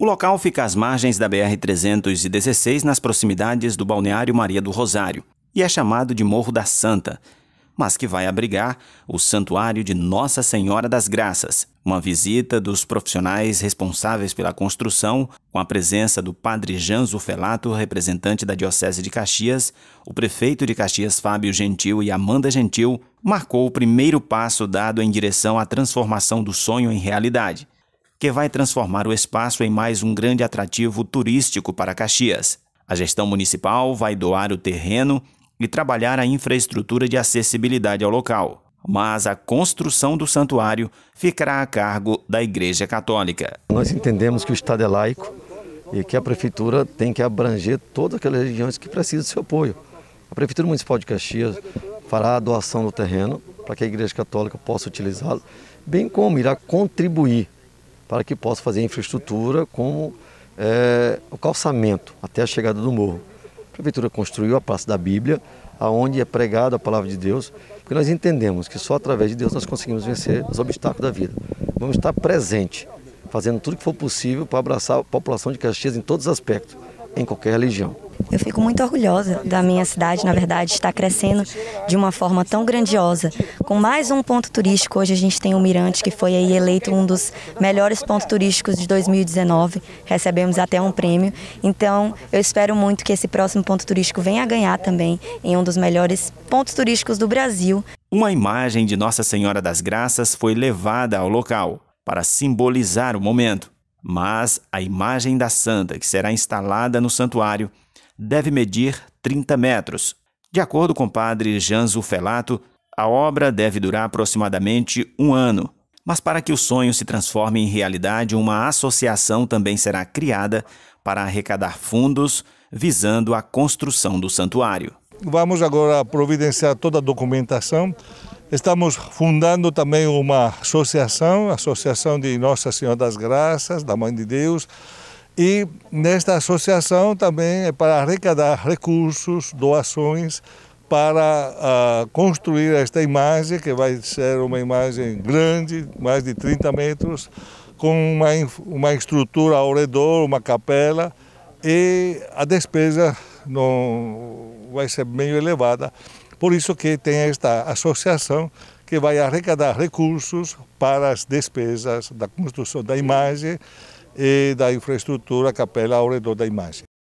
O local fica às margens da BR-316, nas proximidades do balneário Maria do Rosário, e é chamado de Morro da Santa, mas que vai abrigar o Santuário de Nossa Senhora das Graças, uma visita dos profissionais responsáveis pela construção, com a presença do padre Janzo Felato, representante da Diocese de Caxias, o prefeito de Caxias Fábio Gentil e Amanda Gentil, marcou o primeiro passo dado em direção à transformação do sonho em realidade que vai transformar o espaço em mais um grande atrativo turístico para Caxias. A gestão municipal vai doar o terreno e trabalhar a infraestrutura de acessibilidade ao local, mas a construção do santuário ficará a cargo da Igreja Católica. Nós entendemos que o Estado é laico e que a Prefeitura tem que abranger todas aquelas regiões que precisam do seu apoio. A Prefeitura Municipal de Caxias fará a doação do terreno para que a Igreja Católica possa utilizá-lo, bem como irá contribuir para que possa fazer infraestrutura como é, o calçamento até a chegada do morro. A prefeitura construiu a Praça da Bíblia, aonde é pregada a palavra de Deus, porque nós entendemos que só através de Deus nós conseguimos vencer os obstáculos da vida. Vamos estar presente, fazendo tudo o que for possível para abraçar a população de Caxias em todos os aspectos, em qualquer religião. Eu fico muito orgulhosa da minha cidade, na verdade, está crescendo de uma forma tão grandiosa. Com mais um ponto turístico, hoje a gente tem o Mirante, que foi aí eleito um dos melhores pontos turísticos de 2019. Recebemos até um prêmio. Então, eu espero muito que esse próximo ponto turístico venha a ganhar também em um dos melhores pontos turísticos do Brasil. Uma imagem de Nossa Senhora das Graças foi levada ao local para simbolizar o momento. Mas a imagem da santa, que será instalada no santuário, deve medir 30 metros. De acordo com o padre Janzo Felato, a obra deve durar aproximadamente um ano. Mas para que o sonho se transforme em realidade, uma associação também será criada para arrecadar fundos visando a construção do santuário. Vamos agora providenciar toda a documentação. Estamos fundando também uma associação, Associação de Nossa Senhora das Graças, da Mãe de Deus, e nesta associação também é para arrecadar recursos, doações, para uh, construir esta imagem, que vai ser uma imagem grande, mais de 30 metros, com uma, uma estrutura ao redor, uma capela, e a despesa não vai ser meio elevada. Por isso que tem esta associação que vai arrecadar recursos para as despesas da construção da imagem e da infraestrutura Capella Auredo dai Masi.